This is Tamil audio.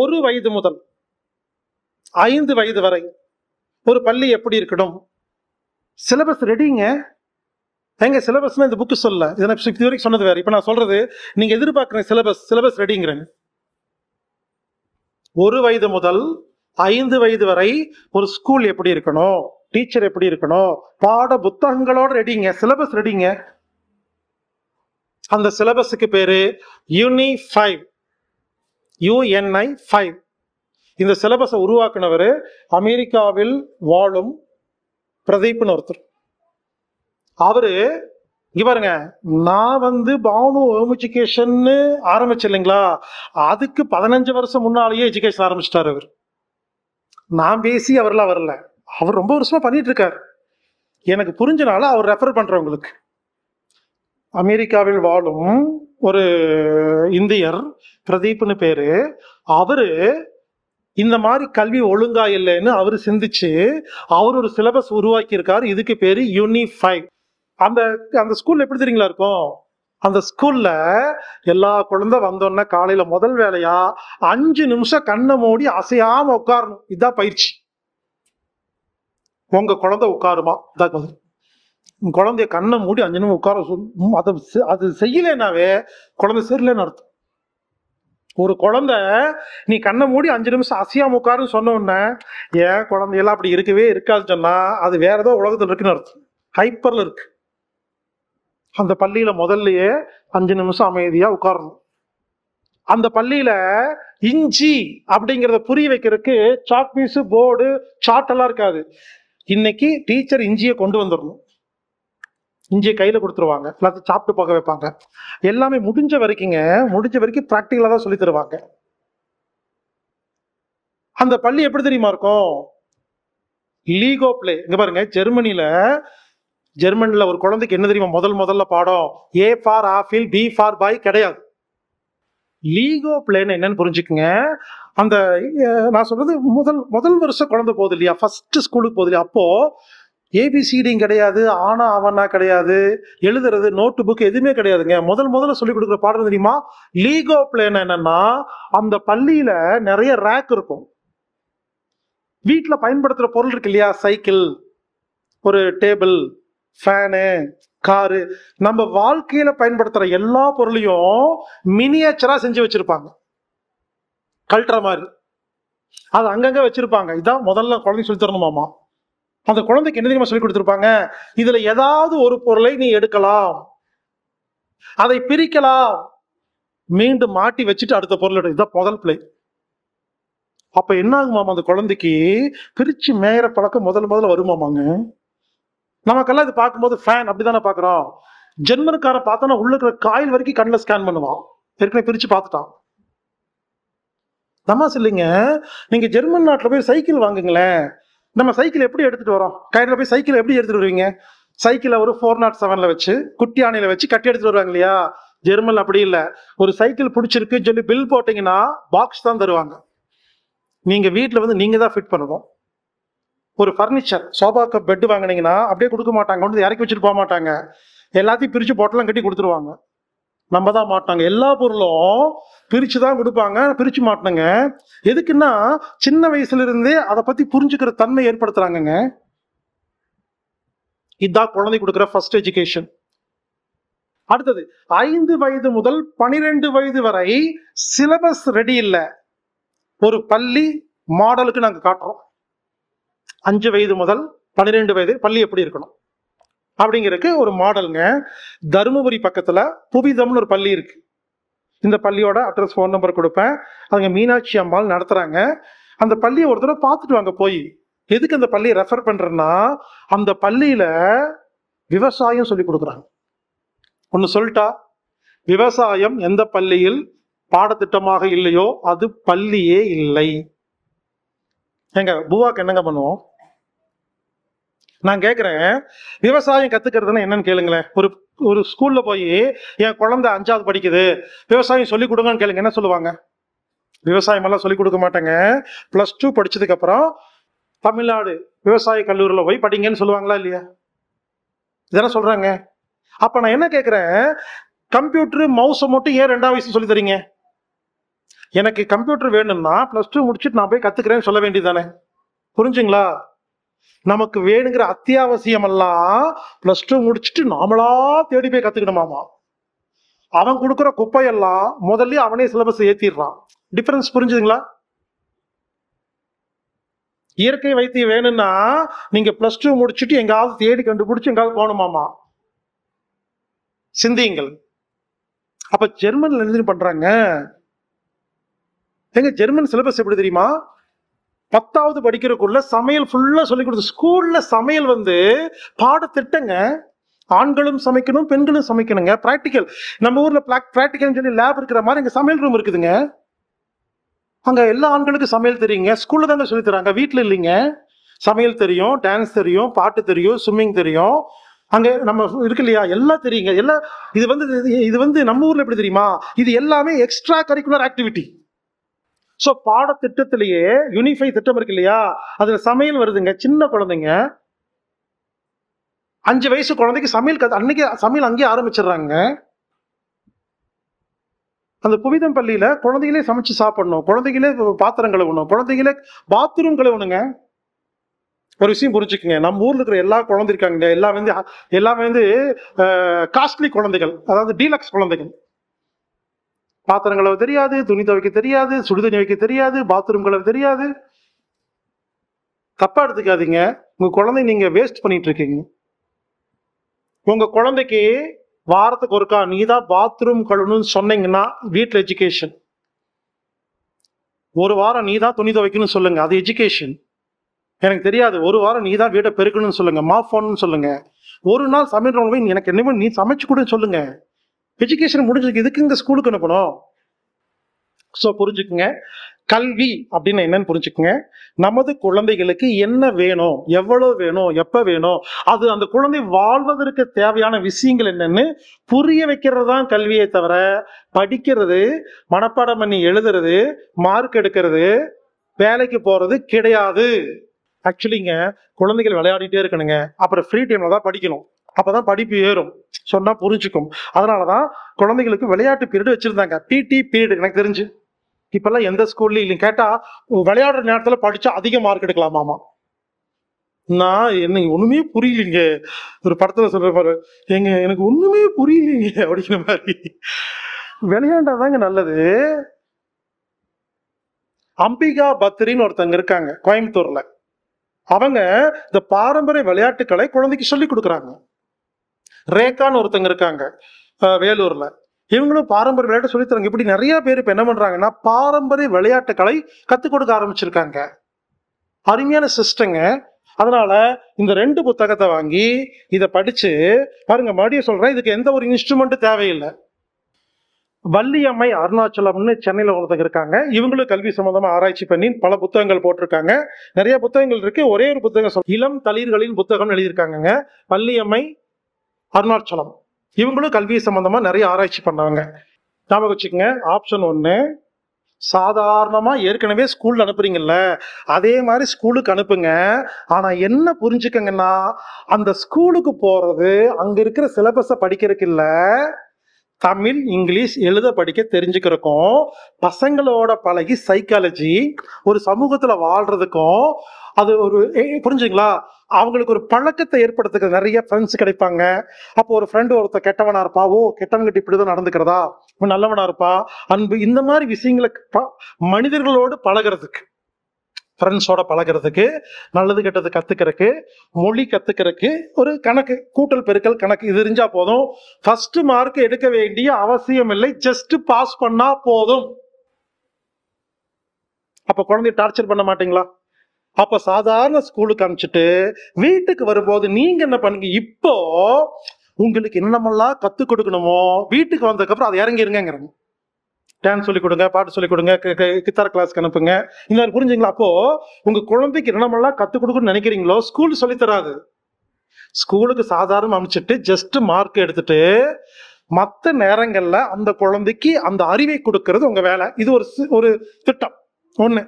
ஒரு வயது முதல் ஐந்து வயது வரை ஒரு பள்ளி எப்படி இருக்கணும் சிலபஸ் ரெடிங்க எங்க சிலபஸ்னா இந்த புக்கு சொல்ல இது வரைக்கும் சொன்னது வேற இப்போ நான் சொல்றது நீங்க எதிர்பார்க்குற சிலபஸ் சிலபஸ் ரெடிங்கிறேங்க ஒரு வயது முதல் ஐந்து வயது வரை ஒரு ஸ்கூல் எப்படி இருக்கணும் டீச்சர் எப்படி இருக்கணும் பாட புத்தகங்களோட ரெடிங்க சிலபஸ் ரெடிங்க அந்த சிலபஸுக்கு பேரு யூனிஃபைவ் யூஎன்ஐ ஃபைவ் இந்த சிலபஸை உருவாக்குனவர் அமெரிக்காவில் வாழும் பிரதீப்னு ஒருத்தர் அவரு இங்க பாருங்க நான் வந்து பானு எஜுகேஷன்னு ஆரம்பிச்சு இல்லைங்களா அதுக்கு பதினஞ்சு வருஷம் முன்னாலேயே எஜுகேஷன் ஆரம்பிச்சிட்டார் அவர் நான் பேசி அவரெல்லாம் வரல அவர் ரொம்ப வருஷமா பண்ணிட்டு இருக்காரு எனக்கு புரிஞ்சனால அவர் ரெஃபர் பண்றவங்களுக்கு அமெரிக்காவில் வாழும் ஒரு இந்தியர் பிரதீப்னு பேரு அவரு இந்த மாதிரி கல்வி ஒழுங்கா இல்லைன்னு அவர் சிந்திச்சு அவர் ஒரு சிலபஸ் உருவாக்கி இருக்காரு இதுக்கு பேரு யூனிஃபை அந்த அந்த ஸ்கூல்ல எப்படி தெரியுங்களா இருக்கும் அந்த ஸ்கூல்ல எல்லா குழந்தை வந்தோடனே காலையில முதல் வேலையா அஞ்சு நிமிஷம் கண்ணை மூடி அசையாம உட்காரணும் இதுதான் பயிற்சி உங்க குழந்தை உட்காருமா இதான் பதில் குழந்தைய கண்ணை மூடி அஞ்சு நிமிஷம் உட்கார சொல் அதை அது செய்யலைனாவே குழந்தை சரியில்லைன்னு அர்த்தம் ஒரு குழந்த நீ கண்ணை மூடி அஞ்சு நிமிஷம் அசையாம உட்காருன்னு சொன்ன உடனே ஏன் குழந்தையெல்லாம் அப்படி இருக்கவே இருக்காதுன்னு சொன்னா அது வேற ஏதோ உலகத்தில் இருக்குன்னு அர்த்தம் ஹைப்பர்ல இருக்கு அந்த பள்ளியில முதல்லயே அஞ்சு நிமிஷம் அமைதியா உட்காரணும் அந்த பள்ளியில இஞ்சி அப்படிங்கிறத புரிய வைக்கிறதுக்கு சாக்பீஸு போர்டு சார்ட் எல்லாம் இருக்காது இன்னைக்கு டீச்சர் இஞ்சியை கொண்டு வந்துடணும் இஞ்சியை கையில் கொடுத்துருவாங்க எல்லாத்தையும் சாப்பிட்டு போக வைப்பாங்க எல்லாமே முடிஞ்ச வரைக்குங்க முடிஞ்ச வரைக்கும் ப்ராக்டிக்கலாக தான் சொல்லி தருவாங்க அந்த பள்ளி எப்படி தெரியுமா இருக்கும் லீகோ பிளே இங்க பாருங்க ஜெர்மனியில ஜெர்மனில ஒரு குழந்தைக்கு என்ன தெரியுமா முதல் முதல்ல பாடம் A for apple B for boy கிடையாது லீகோ பிளேன்னு என்னன்னு புரிஞ்சுக்குங்க அந்த நான் சொல்றது முதல் முதல் வருஷம் குழந்தை போகுது இல்லையா ஃபர்ஸ்ட் ஸ்கூலுக்கு போகுது இல்லையா அப்போ ஏபிசிடியும் கிடையாது ஆனா அவனா கிடையாது எழுதுறது நோட்டு புக் எதுவுமே கிடையாதுங்க முதல் முதல்ல சொல்லிக் கொடுக்குற பாடம் தெரியுமா லீகோ பிளேன் என்னன்னா அந்த பள்ளியில நிறைய ரேக் இருக்கும் வீட்டில் பயன்படுத்துகிற பொருள் இருக்கு இல்லையா சைக்கிள் ஒரு டேபிள் ஃபேனு காரு நம்ம வாழ்க்கையில பயன்படுத்துற எல்லா பொருளையும் மினியேச்சரா செஞ்சு வச்சிருப்பாங்க கல்ட்டுற மாதிரி அது அங்கங்க வச்சிருப்பாங்க இதான் முதல்ல குழந்தைங்க சொல்லி தரணுமாமா அந்த குழந்தைக்கு என்ன சொல்லி கொடுத்துருப்பாங்க இதுல ஏதாவது ஒரு பொருளை நீ எடுக்கலாம் அதை பிரிக்கலாம் மீண்டும் மாட்டி வச்சுட்டு அடுத்த பொருள் இதுதான் முதல் பிளே அப்ப என்ன ஆகுமாம் அந்த குழந்தைக்கு பிரிச்சு மேயற பழக்கம் முதல் முதல்ல வருமாமாங்க நமக்கெல்லாம் இது பார்க்கும்போது ஃபேன் அப்படிதானே பாக்குறோம் ஜென்மனுக்கார பார்த்தோன்னா உள்ள இருக்கிற காயில் வரைக்கும் கண்ணில் ஸ்கேன் பண்ணுவான் ஏற்கனவே பிரிச்சு பார்த்துட்டான் தமாஸ் இல்லைங்க நீங்க ஜெர்மன் நாட்டில் போய் சைக்கிள் வாங்குங்களேன் நம்ம சைக்கிள் எப்படி எடுத்துட்டு வரோம் கடையில் போய் சைக்கிள் எப்படி எடுத்துட்டு வருவீங்க சைக்கிளை ஒரு ஃபோர் நாட் செவனில் வச்சு குட்டி ஆணையில வச்சு கட்டி எடுத்துட்டு வருவாங்க இல்லையா ஜெர்மல் அப்படி இல்லை ஒரு சைக்கிள் பிடிச்சிருக்குன்னு சொல்லி பில் போட்டிங்கன்னா பாக்ஸ் தான் தருவாங்க நீங்கள் வீட்டில் வந்து நீங்கள் தான் ஃபிட் பண்ணணும் ஒரு ஃபர்னிச்சர் சோபாக்கு பெட்டு வாங்கினீங்கன்னா அப்படியே கொடுக்க மாட்டாங்க கொண்டு இறக்கி வச்சுட்டு போக மாட்டாங்க எல்லாத்தையும் பிரித்து போட்டெல்லாம் கட்டி கொடுத்துருவாங்க நம்ம தான் மாட்டினாங்க எல்லா பொருளும் பிரித்து தான் கொடுப்பாங்க பிரித்து மாட்டினங்க எதுக்குன்னா சின்ன வயசுலேருந்தே அதை பற்றி புரிஞ்சுக்கிற தன்மை ஏற்படுத்துகிறாங்கங்க இதுதான் குழந்தை கொடுக்குற ஃபர்ஸ்ட் எஜுகேஷன் அடுத்தது ஐந்து வயது முதல் பனிரெண்டு வயது வரை சிலபஸ் ரெடி இல்லை ஒரு பள்ளி மாடலுக்கு நாங்கள் காட்டுறோம் அஞ்சு வயது முதல் பன்னிரெண்டு வயது பள்ளி எப்படி இருக்கணும் அப்படிங்கிறதுக்கு ஒரு மாடலுங்க தருமபுரி பக்கத்தில் புவிதம்னு ஒரு பள்ளி இருக்கு இந்த பள்ளியோட அட்ரஸ் ஃபோன் நம்பர் கொடுப்பேன் அதுங்க மீனாட்சி அம்மாள் நடத்துகிறாங்க அந்த பள்ளியை ஒரு தடவை பார்த்துட்டு வாங்க போய் எதுக்கு அந்த பள்ளியை ரெஃபர் பண்ணுறேன்னா அந்த பள்ளியில் விவசாயம் சொல்லி கொடுக்குறாங்க ஒன்று சொல்லிட்டா விவசாயம் எந்த பள்ளியில் பாடத்திட்டமாக இல்லையோ அது பள்ளியே இல்லை எங்க பூவாக்கு என்னங்க பண்ணுவோம் நான் கேட்குறேன் விவசாயம் கத்துக்கிறதுனா என்னன்னு கேளுங்களேன் ஒரு ஒரு ஸ்கூல்ல போய் என் குழந்தை அஞ்சாவது படிக்குது விவசாயம் சொல்லி கொடுங்கன்னு கேளுங்க என்ன சொல்லுவாங்க விவசாயம் எல்லாம் சொல்லி கொடுக்க மாட்டேங்க பிளஸ் டூ படிச்சதுக்கு அப்புறம் தமிழ்நாடு விவசாய கல்லூரியில் போய் படிங்கன்னு சொல்லுவாங்களா இல்லையா இதெல்லாம் சொல்றாங்க அப்ப நான் என்ன கேட்குறேன் கம்ப்யூட்டர் மவுஸை மட்டும் ஏன் ரெண்டாவது வயசு சொல்லி தரீங்க எனக்கு கம்ப்யூட்டர் வேணும்னா பிளஸ் டூ முடிச்சுட்டு நான் போய் கத்துக்கிறேன்னு சொல்ல வேண்டியதானே புரிஞ்சுங்களா நமக்கு வேணுங்கிற அத்தியாவசியம் எல்லாம் பிளஸ் டூ முடிச்சுட்டு நாமளா தேடி போய் கத்துக்கணுமாமா அவன் கொடுக்குற குப்பையெல்லாம் முதல்ல அவனே சிலபஸ் ஏத்திடுறான் டிஃபரன்ஸ் புரிஞ்சுதுங்களா இயற்கை வைத்தியம் வேணும்னா நீங்க பிளஸ் டூ முடிச்சுட்டு எங்காவது தேடி கண்டுபிடிச்சு எங்காவது போகணுமாமா சிந்தியுங்கள் அப்ப ஜெர்மன்ல எழுதி பண்றாங்க எங்க ஜெர்மன் சிலபஸ் எப்படி தெரியுமா பத்தாவது படிக்கிறக்குள்ள சமையல் ஃபுல்லாக சொல்லி கொடுத்து ஸ்கூலில் சமையல் வந்து பாடத்திட்டங்க ஆண்களும் சமைக்கணும் பெண்களும் சமைக்கணுங்க ப்ராக்டிக்கல் நம்ம ஊரில் ப்ராக்டிக்கல்னு சொல்லி லேப் இருக்கிற மாதிரி இங்கே சமையல் ரூம் இருக்குதுங்க அங்கே எல்லா ஆண்களுக்கும் சமையல் தெரியுங்க ஸ்கூலில் தாங்க சொல்லி தராங்க வீட்டில் இல்லைங்க சமையல் தெரியும் டான்ஸ் தெரியும் பாட்டு தெரியும் ஸ்விம்மிங் தெரியும் அங்கே நம்ம இருக்கு இல்லையா எல்லாம் தெரியுங்க எல்லாம் இது வந்து இது வந்து நம்ம ஊரில் எப்படி தெரியுமா இது எல்லாமே எக்ஸ்ட்ரா கரிக்குலர் ஆக்டிவிட்டி ஸோ பாடத்திட்டத்திலேயே யூனிஃபை திட்டம் இருக்கு இல்லையா அதில் சமையல் வருதுங்க சின்ன குழந்தைங்க அஞ்சு வயசு குழந்தைக்கு சமையல் கத்து அன்னைக்கு சமையல் அங்கேயே ஆரம்பிச்சிடுறாங்க அந்த புவிதம் பள்ளியில் குழந்தைகளே சமைச்சு சாப்பிடணும் குழந்தைகளே பாத்திரம் கழுவணும் குழந்தைகளே பாத்ரூம் கழுவணுங்க ஒரு விஷயம் புரிஞ்சுக்குங்க நம்ம ஊரில் இருக்கிற எல்லா குழந்தை இருக்காங்க எல்லாம் வந்து எல்லாம் வந்து காஸ்ட்லி குழந்தைகள் அதாவது டீலக்ஸ் குழந்தைகள் பாத்திரம் கழுவ தெரியாது துணி துவைக்க தெரியாது சுடுதண்ணி வைக்க தெரியாது பாத்ரூம் கழுவ தெரியாது தப்பா எடுத்துக்காதீங்க உங்க குழந்தை நீங்க வேஸ்ட் பண்ணிட்டு இருக்கீங்க உங்க குழந்தைக்கு வாரத்துக்கு ஒருக்கா நீ தான் பாத்ரூம் கழுணும்னு சொன்னீங்கன்னா வீட்டில் எஜுகேஷன் ஒரு வாரம் நீ தான் துணி துவைக்கணும்னு சொல்லுங்க அது எஜுகேஷன் எனக்கு தெரியாது ஒரு வாரம் நீ தான் வீட்டை பெருக்கணும்னு சொல்லுங்க மாஃபோன்னு சொல்லுங்க ஒரு நாள் சமையல் எனக்கு என்னமோ நீ சமைச்சு கூட சொல்லுங்க எஜுகேஷன் முடிஞ்சிருக்கு இதுக்கு இந்த ஸ்கூலுக்கு அனுப்பணும் ஸோ புரிஞ்சுக்குங்க கல்வி அப்படின்னு என்னன்னு புரிஞ்சுக்குங்க நமது குழந்தைகளுக்கு என்ன வேணும் எவ்வளோ வேணும் எப்போ வேணும் அது அந்த குழந்தை வாழ்வதற்கு தேவையான விஷயங்கள் என்னென்னு புரிய வைக்கிறது தான் கல்வியை தவிர படிக்கிறது மனப்பாடம் பண்ணி எழுதுறது மார்க் எடுக்கிறது வேலைக்கு போகிறது கிடையாது ஆக்சுவலிங்க குழந்தைகள் விளையாடிட்டே இருக்கணுங்க அப்புறம் ஃப்ரீ டைமில் தான் படிக்கணும் அப்பதான் படிப்பு ஏறும் சொன்னா புரிஞ்சுக்கும் அதனாலதான் குழந்தைகளுக்கு விளையாட்டு பீரியட் வச்சிருந்தாங்க பிடி பீரியட் எனக்கு தெரிஞ்சு இப்போல்லாம் எந்த ஸ்கூல்லயும் இல்லையும் கேட்டா விளையாடுற நேரத்துல படிச்சா அதிக மார்க் எடுக்கலாமாமா நான் என்ன ஒண்ணுமே புரியலீங்க ஒரு படத்துல சொல்ற பாரு எங்க எனக்கு ஒண்ணுமே புரியலீங்க அப்படிங்கிற மாதிரி விளையாண்டாதாங்க நல்லது அம்பிகா பத்ரின்னு ஒருத்தங்க இருக்காங்க கோயம்புத்தூர்ல அவங்க இந்த பாரம்பரிய விளையாட்டுக்களை குழந்தைக்கு சொல்லி கொடுக்குறாங்க ரேகான்னு ஒருத்தங்க இருக்காங்க வேலூரில் இவங்களும் பாரம்பரிய விளையாட்டு சொல்லித்தராங்க இப்படி நிறைய பேர் இப்போ என்ன பண்ணுறாங்கன்னா பாரம்பரிய விளையாட்டுகளை கற்றுக் கொடுக்க ஆரம்பிச்சிருக்காங்க அருமையான சிஸ்டங்க அதனால இந்த ரெண்டு புத்தகத்தை வாங்கி இதை படிச்சு பாருங்க மறுபடியும் சொல்றேன் இதுக்கு எந்த ஒரு இன்ஸ்ட்ருமெண்ட்டும் தேவையில்லை வள்ளியம்மை அருணாச்சலம்னு சென்னையில் ஒருத்தங்க இருக்காங்க இவங்களும் கல்வி சம்மந்தமாக ஆராய்ச்சி பண்ணி பல புத்தகங்கள் போட்டிருக்காங்க நிறைய புத்தகங்கள் இருக்கு ஒரே ஒரு புத்தகம் இளம் தளிர்களின் புத்தகம் எழுதியிருக்காங்க வள்ளியம்மை அருணாச்சலம் இவங்களும் கல்வி சம்மந்தமாக நிறைய ஆராய்ச்சி பண்ணாங்க ஞாபகம் வச்சுக்கோங்க ஆப்ஷன் ஒன்று சாதாரணமாக ஏற்கனவே ஸ்கூலில் அனுப்புறீங்கல்ல அதே மாதிரி ஸ்கூலுக்கு அனுப்புங்க ஆனால் என்ன புரிஞ்சுக்கங்கன்னா அந்த ஸ்கூலுக்கு போகிறது அங்கே இருக்கிற சிலபஸை படிக்கிறதுக்கு இல்லை தமிழ் இங்கிலீஷ் எழுத படிக்க தெரிஞ்சுக்கிறதுக்கும் பசங்களோட பழகி சைக்காலஜி ஒரு சமூகத்தில் வாழ்கிறதுக்கும் அது ஒரு புரிஞ்சுங்களா அவங்களுக்கு ஒரு பழக்கத்தை ஏற்படுத்துக்க நிறைய ஃப்ரெண்ட்ஸ் கிடைப்பாங்க அப்போ ஒரு ஃப்ரெண்டு ஒருத்த கெட்டவனா இருப்பா ஓ கெட்டவங்கிட்ட இப்படிதான் நடந்துக்கிறதா நல்லவனா இருப்பா அன்பு இந்த மாதிரி விஷயங்களை மனிதர்களோடு பழகிறதுக்கு ஃப்ரெண்ட்ஸோட பழகிறதுக்கு நல்லது கெட்டது கத்துக்கிறதுக்கு மொழி கத்துக்கிறதுக்கு ஒரு கணக்கு கூட்டல் பெருக்கல் கணக்கு இது இருந்தா போதும் ஃபஸ்ட்டு மார்க் எடுக்க வேண்டிய அவசியம் இல்லை ஜஸ்ட் பாஸ் பண்ணால் போதும் அப்போ குழந்தைய டார்ச்சர் பண்ண மாட்டீங்களா அப்ப சாதாரண ஸ்கூலுக்கு அனுப்பிச்சிட்டு வீட்டுக்கு வரும்போது நீங்க என்ன பண்ணுங்க இப்போ உங்களுக்கு என்னமெல்லாம் கற்றுக் கொடுக்கணுமோ வீட்டுக்கு வந்ததுக்கப்புறம் அதை இறங்கிருங்கிறாங்க டான்ஸ் சொல்லிக் கொடுங்க பாட்டு சொல்லிக் கொடுங்க கித்தார் கிளாஸ்க்கு அனுப்புங்க இந்த மாதிரி புரிஞ்சுங்களா அப்போ உங்க குழந்தைக்கு என்னமெல்லாம் கத்துக் கொடுக்கணும்னு நினைக்கிறீங்களோ ஸ்கூல் சொல்லி தராது ஸ்கூலுக்கு சாதாரண அனுப்பிச்சிட்டு ஜஸ்ட் மார்க் எடுத்துட்டு மற்ற நேரங்களில் அந்த குழந்தைக்கு அந்த அறிவை கொடுக்கறது உங்க வேலை இது ஒரு ஒரு திட்டம் ஒன்று